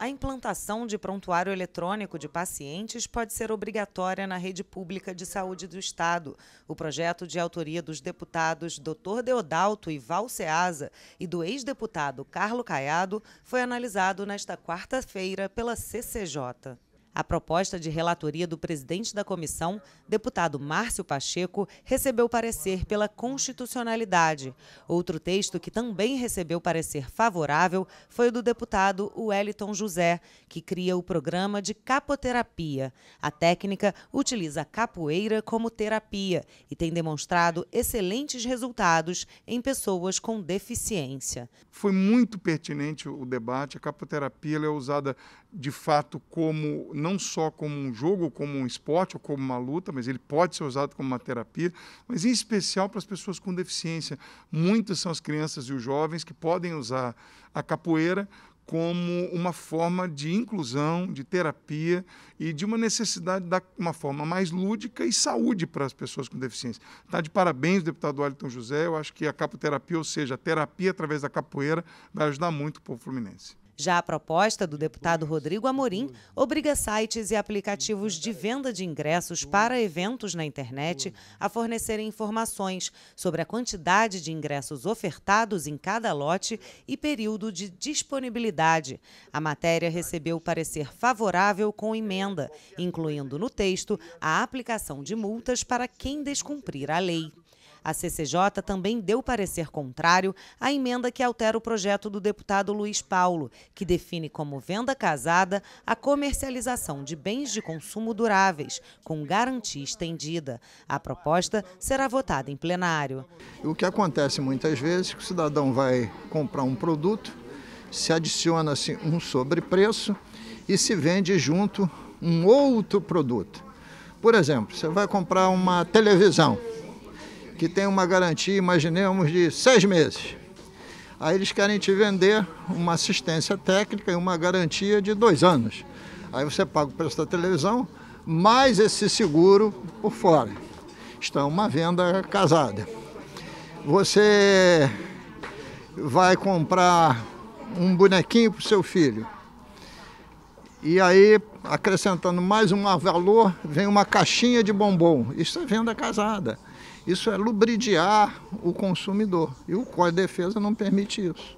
A implantação de prontuário eletrônico de pacientes pode ser obrigatória na rede pública de saúde do Estado. O projeto de autoria dos deputados Dr. Deodalto e Val Ceasa e do ex-deputado Carlo Caiado foi analisado nesta quarta-feira pela CCJ. A proposta de relatoria do presidente da comissão, deputado Márcio Pacheco, recebeu parecer pela constitucionalidade. Outro texto que também recebeu parecer favorável foi o do deputado Wellington José, que cria o programa de capoterapia. A técnica utiliza a capoeira como terapia e tem demonstrado excelentes resultados em pessoas com deficiência. Foi muito pertinente o debate. A capoterapia é usada de fato como não só como um jogo, como um esporte ou como uma luta, mas ele pode ser usado como uma terapia, mas em especial para as pessoas com deficiência. Muitas são as crianças e os jovens que podem usar a capoeira como uma forma de inclusão, de terapia e de uma necessidade de uma forma mais lúdica e saúde para as pessoas com deficiência. Está de parabéns, deputado Wellington José. Eu acho que a capoterapia, ou seja, a terapia através da capoeira, vai ajudar muito o povo fluminense. Já a proposta do deputado Rodrigo Amorim obriga sites e aplicativos de venda de ingressos para eventos na internet a fornecerem informações sobre a quantidade de ingressos ofertados em cada lote e período de disponibilidade. A matéria recebeu parecer favorável com emenda, incluindo no texto a aplicação de multas para quem descumprir a lei. A CCJ também deu parecer contrário à emenda que altera o projeto do deputado Luiz Paulo, que define como venda casada a comercialização de bens de consumo duráveis, com garantia estendida. A proposta será votada em plenário. O que acontece muitas vezes é que o cidadão vai comprar um produto, se adiciona-se um sobrepreço e se vende junto um outro produto. Por exemplo, você vai comprar uma televisão que tem uma garantia, imaginemos, de seis meses. Aí eles querem te vender uma assistência técnica e uma garantia de dois anos. Aí você paga o preço da televisão, mais esse seguro por fora. Está uma venda casada. Você vai comprar um bonequinho para o seu filho. E aí, acrescentando mais um valor, vem uma caixinha de bombom. Isso é venda casada. Isso é lubridiar o consumidor. E o Código de Defesa não permite isso.